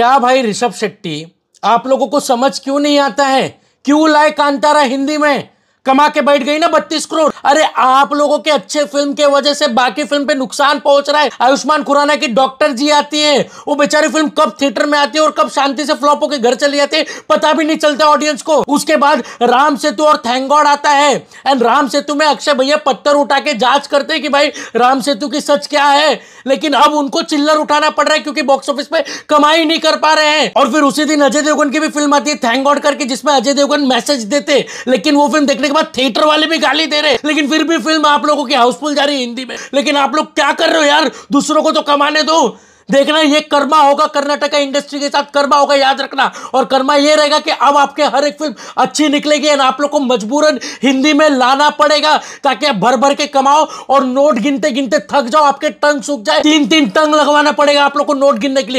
क्या भाई ऋषभ शेट्टी आप लोगों को समझ क्यों नहीं आता है क्यों लाए कांतारा हिंदी में कमा के बैठ गई ना बत्तीस करोड़ अरे आप लोगों के अच्छे फिल्म के वजह से बाकी फिल्म पे नुकसान पहुंच रहा है आयुष्मान खुराना की डॉक्टर जी आती है वो बेचारी फिल्म कब थिएटर में आती है और कब शांति से फ्लॉप होकर घर चली जाती है पता भी नहीं चलता ऑडियंस को उसके बाद राम सेतु और थैंक गॉड आता है एंड राम सेतु में अक्षय भैया पत्थर उठा के जांच करते कि भाई राम सेतु की सच क्या है लेकिन अब उनको चिल्लर उठाना पड़ रहा है क्योंकि बॉक्स ऑफिस में कमाई नहीं कर पा रहे हैं और फिर उसी दिन अजय देवगन की भी फिल्म आती है थैंक गॉड करके जिसमें अजय देवगन मैसेज देते लेकिन वो फिल्म देखने के बाद बाद थिएटर वाले भी गाली दे रहे लेकिन फिर भी फिल्म आप लोगों की हाउसफुल जा रही है हिंदी में लेकिन आप लोग क्या कर रहे हो यार दूसरों को तो कमाने दो देखना ये कर्मा होगा कर्नाटका इंडस्ट्री के साथ कर्मा होगा याद रखना और कर्मा ये रहेगा कि अब आपके हर एक फिल्म अच्छी निकलेगी एंड आप लोग को मजबूरन हिंदी में लाना पड़ेगा ताकि आप भर भर के कमाओ और नोट गिनते गिनते थक जाओ आपके टंग सूख जाए तीन तीन टंग लगवाना पड़ेगा आप लोग को नोट गिनने के लिए